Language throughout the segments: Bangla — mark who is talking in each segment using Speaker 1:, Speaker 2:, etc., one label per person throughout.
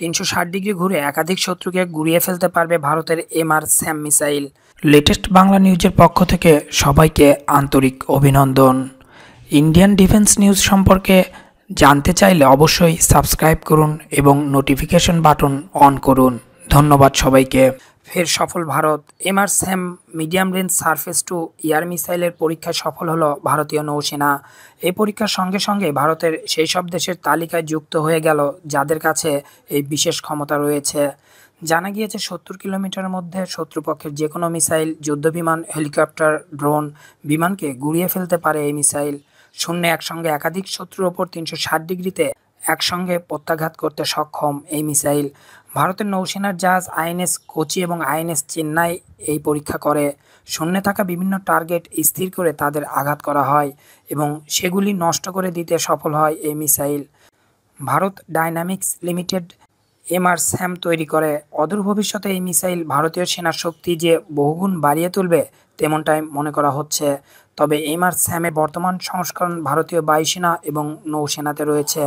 Speaker 1: তিনশো ষাট ডিগ্রি ঘুরে একাধিক শত্রুকে গুড়িয়ে ফেলতে পারবে ভারতের MR SAM missile latest Bangla নিউজের পক্ষ থেকে সবাইকে আন্তরিক অভিনন্দন ইন্ডিয়ান ডিফেন্স নিউজ সম্পর্কে জানতে চাইলে অবশ্যই সাবস্ক্রাইব করুন এবং নোটিফিকেশন বাটন অন করুন ধন্যবাদ সবাইকে ফের সফল Bharat MR SAM medium range surface to air মিসাইলের পরীক্ষায় সফল হলো ভারতীয় নৌসেনা এই পরীক্ষার সঙ্গে সঙ্গে ভারতের সেই সব দেশের তালিকায় যুক্ত হয়ে গেল যাদের কাছে এই বিশেষ ক্ষমতা রয়েছে জানা গিয়েছে সত্তর কিলোমিটার মধ্যে শত্রুপক্ষের যে কোনো মিসাইল যুদ্ধবিমান হেলিকপ্টার ড্রোন বিমানকে গুড়িয়ে ফেলতে পারে এই মিসাইল শূন্য একসঙ্গে একাধিক শত্রুর ওপর তিনশো ষাট ডিগ্রিতে একসঙ্গে প্রত্যাঘাত করতে সক্ষম এই মিসাইল ভারতের নৌসেনার জাহাজ আইএনএস কোচি এবং আইএনএস চেন্নাই এই পরীক্ষা করে শূন্যে থাকা বিভিন্ন টার্গেট স্থির করে তাদের আঘাত করা হয় এবং সেগুলি নষ্ট করে দিতে সফল হয় এই missile Bharat dynamics limited MR SAM তৈরি করে অদূর ভবিষ্যতে এই মিসাইল ভারতীয় সেনার শক্তি যে বহুগুণ বাড়িয়ে তুলবে তেমনটাই মনে করা হচ্ছে তবে এমআর স্যামের বর্তমান সংস্করণ ভারতীয় বায়ুসেনা এবং নৌসেনাতে রয়েছে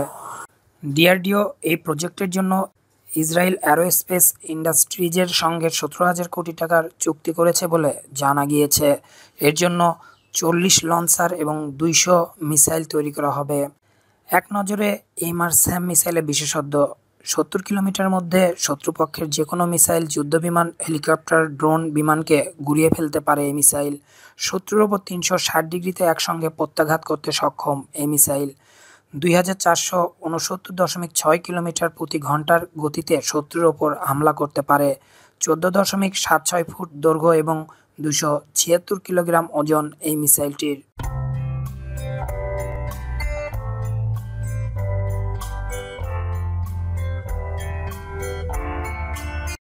Speaker 1: ডিআরডিও এই প্রজেক্টের জন্য ইসরায়েল অ্যারোস্পেস ইন্ডাস্ট্রিজের সঙ্গে সতেরো হাজার কোটি টাকার চুক্তি করেছে বলে জানা গিয়েছে এর জন্য চল্লিশ লঞ্চার এবং দুইশো মিসাইল তৈরি করা হবে এক নজরে এমআর স্যাম মিসাইলে বিশেষজ্ঞ সত্তর কিলোমিটার মধ্যে শত্রুপক্ষের যে কোনো মিসাইল যুদ্ধবিমান হেলিকপ্টার ড্রোন বিমানকে গুড়িয়ে ফেলতে পারে এই মিসাইল শত্রুর ওপর তিনশো ষাট ডিগ্রিতে একসঙ্গে প্রত্যাঘাত করতে সক্ষম এই মিসাইল দুই দশমিক ছয় কিলোমিটার প্রতি ঘন্টার গতিতে শত্রুর ওপর হামলা করতে পারে চোদ্দ দশমিক সাত ছয় ফুট দৈর্ঘ্য এবং দুশো ছিয়াত্তর কিলোগ্রাম ওজন এই মিসাইলটির